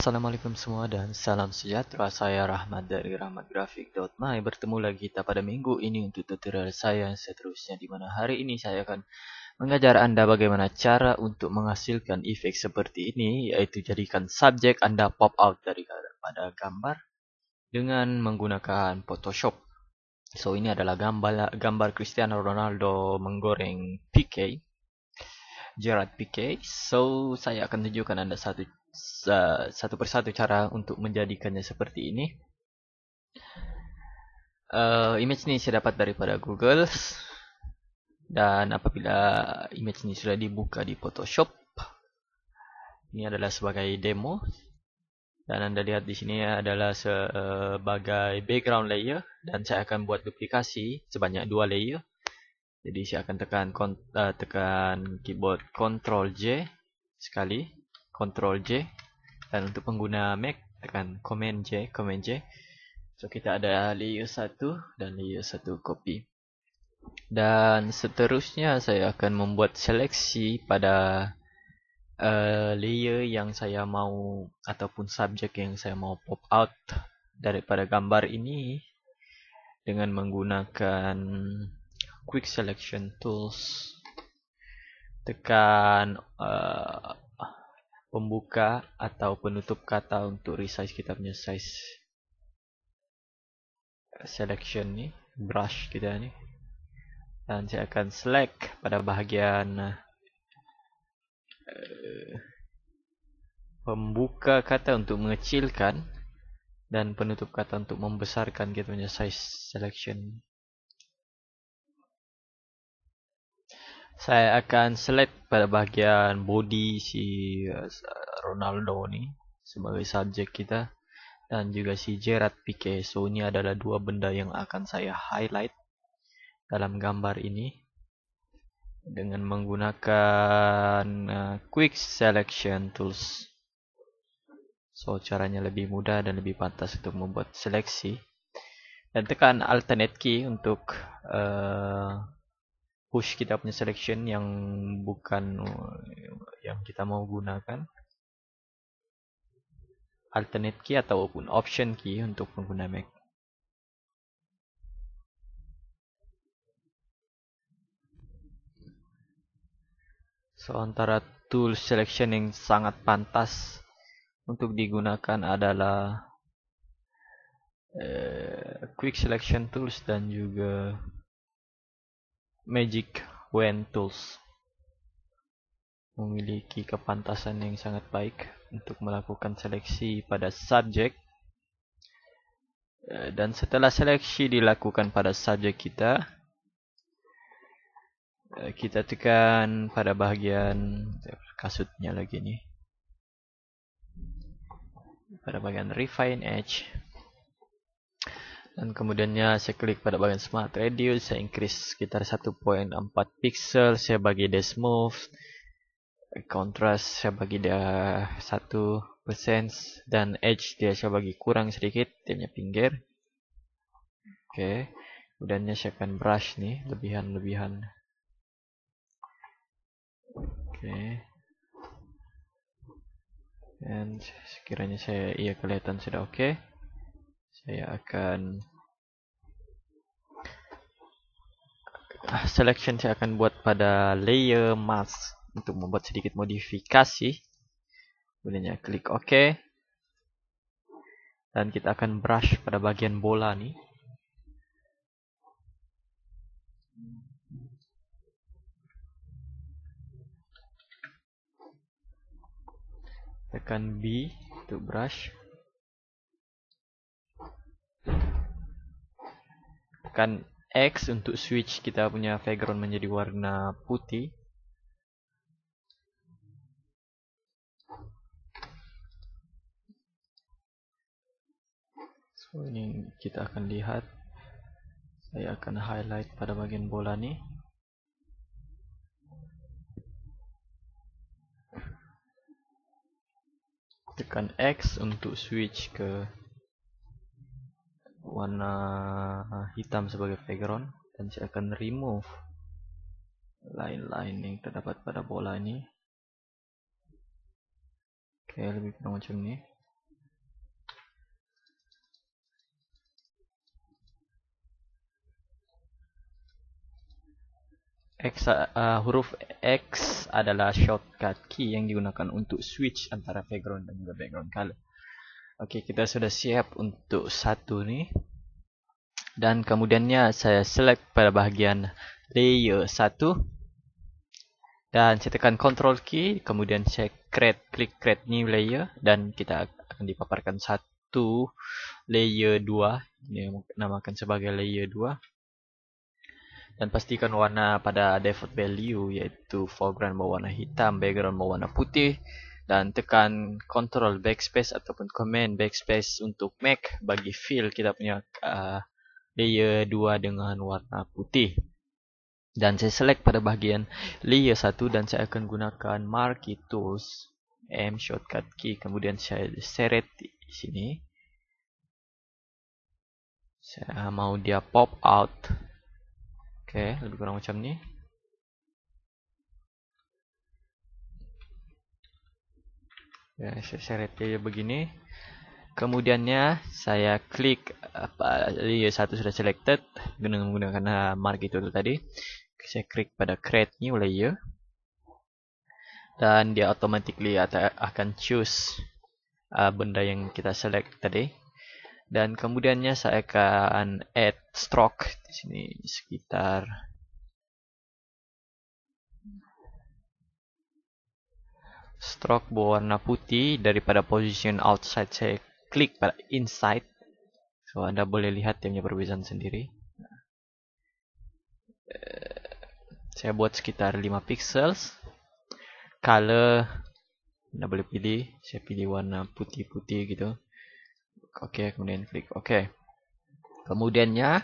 Assalamualaikum semua dan salam sejahtera saya Rahmat dari rahmatgrafik.my bertemu lagi kita pada minggu ini untuk tutorial saya yang seterusnya dimana hari ini saya akan mengajar anda bagaimana cara untuk menghasilkan efek seperti ini yaitu jadikan subjek anda pop out dari pada gambar dengan menggunakan Photoshop so ini adalah gambar gambar Cristiano Ronaldo menggoreng PK Gerard PK. so saya akan tunjukkan anda satu satu persatu cara untuk menjadikannya seperti ini. Uh, image ini saya dapat daripada Google dan apabila image ini sudah dibuka di Photoshop, ini adalah sebagai demo dan anda lihat di sini adalah sebagai background layer dan saya akan buat duplikasi sebanyak dua layer. Jadi saya akan tekan eh, tekan keyboard Ctrl J sekali Ctrl J dan untuk pengguna Mac tekan Command J Command J so kita ada layer 1 dan layer 1 copy dan seterusnya saya akan membuat seleksi pada uh, layer yang saya mau ataupun subjek yang saya mau pop out daripada gambar ini dengan menggunakan quick selection tools tekan uh, pembuka atau penutup kata untuk resize kita punya size selection nih brush kita nih dan saya akan select pada bahagian uh, pembuka kata untuk mengecilkan dan penutup kata untuk membesarkan kita punya size selection saya akan select pada bahagian body si eh, Ronaldo ni sebagai subjek kita dan juga si Gerard Pique. So ini adalah dua benda yang akan saya highlight dalam gambar ini dengan menggunakan uh, quick selection tools. So caranya lebih mudah dan lebih pantas untuk membuat seleksi. Dan tekan alternate key untuk uh, push kita punya selection yang bukan yang kita mau gunakan alternate key ataupun option key untuk pengguna Mac. So antara tool selection yang sangat pantas untuk digunakan adalah uh, quick selection tools dan juga Magic Wand Tools memiliki kepantasan yang sangat baik untuk melakukan seleksi pada subjek eh, dan setelah seleksi dilakukan pada subjek kita eh, kita tekan pada bagian kasutnya lagi nih pada bagian refine edge dan kemudiannya saya klik pada bagian smart radius saya increase sekitar 1.4 pixel saya bagi dia smooth contrast saya bagi dia 1% dan edge dia saya bagi kurang sedikit timnya pinggir oke okay. kemudiannya saya akan brush nih lebihan-lebihan oke okay. dan sekiranya saya iya kelihatan sudah oke okay saya akan selection saya akan buat pada layer mask untuk membuat sedikit modifikasi kemudiannya klik OK dan kita akan brush pada bagian bola nih tekan B untuk brush tekan X untuk switch kita punya background menjadi warna putih so ini kita akan lihat saya akan highlight pada bagian bola nih tekan X untuk switch ke warna hitam sebagai background dan saya akan remove lain-lain yang terdapat pada bola ini oke lebih kurang macam ini X, uh, huruf X adalah shortcut key yang digunakan untuk switch antara background dan juga background color Oke, kita sudah siap untuk satu nih. Dan kemudiannya saya select pada bagian layer 1. Dan saya tekan Control key, kemudian saya create, klik create new layer. Dan kita akan dipaparkan satu layer 2. Ini namakan sebagai layer 2. Dan pastikan warna pada default value yaitu foreground berwarna hitam, background berwarna putih, dan tekan Control Backspace ataupun Command Backspace untuk Mac bagi fill kita punya uh, layer 2 dengan warna putih dan saya select pada bahagian layer 1 dan saya akan gunakan marquee tools M shortcut key kemudian saya seret di sini saya mau dia pop out oke lebih kurang macam ni ya, seret kayak ya begini kemudiannya saya klik apa iya, satu sudah selected guna menggunakan uh, mark itu tadi saya klik pada create new layer ya. dan dia automatically akan choose uh, benda yang kita select tadi dan kemudiannya saya akan add stroke di sini sekitar stroke berwarna putih daripada position outside saya klik pada inside so anda boleh lihat timnya perbezaan sendiri eh, saya buat sekitar 5 pixels color anda boleh pilih saya pilih warna putih-putih gitu oke okay, kemudian klik oke okay. kemudiannya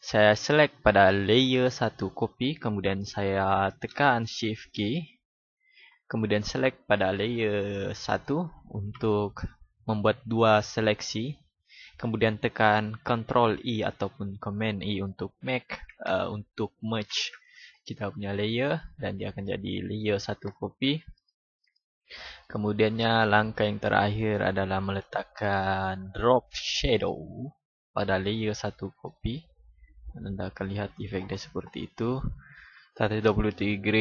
saya select pada layer 1 copy kemudian saya tekan shift key kemudian select pada layer 1 untuk membuat dua seleksi kemudian tekan Ctrl E ataupun Command E untuk make uh, untuk merge kita punya layer dan dia akan jadi layer satu kopi kemudiannya langkah yang terakhir adalah meletakkan drop shadow pada layer satu kopi dan anda akan lihat efek dia seperti itu satu dua puluh tiga,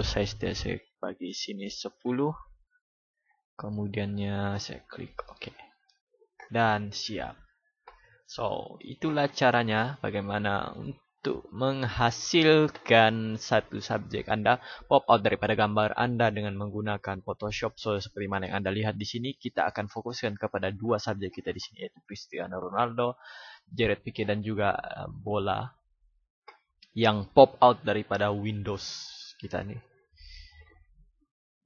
size saya bagi sini 10, Kemudiannya saya klik OK. Dan siap. So, itulah caranya bagaimana untuk menghasilkan satu subjek Anda pop out daripada gambar Anda dengan menggunakan Photoshop. So, seperti mana yang Anda lihat di sini, kita akan fokuskan kepada dua subjek kita di sini, yaitu Cristiano Ronaldo, Jared Pique, dan juga eh, bola yang pop out daripada Windows kita ini.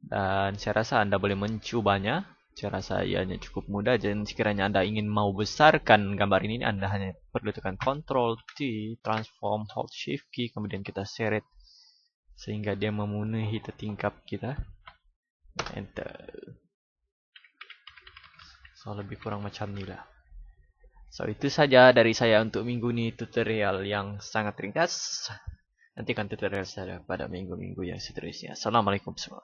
Dan saya rasa Anda boleh mencobanya. Saya rasa ianya cukup mudah. Dan sekiranya Anda ingin mau besarkan gambar ini, Anda hanya perlu tekan Ctrl T, Transform, Hold Shift Key, kemudian kita seret sehingga dia memenuhi tingkap kita. Enter. So lebih kurang macam ni lah. So itu saja dari saya untuk minggu ini tutorial yang sangat ringkas. Nantikan tutorial saya pada minggu-minggu yang seterusnya. Assalamualaikum semua.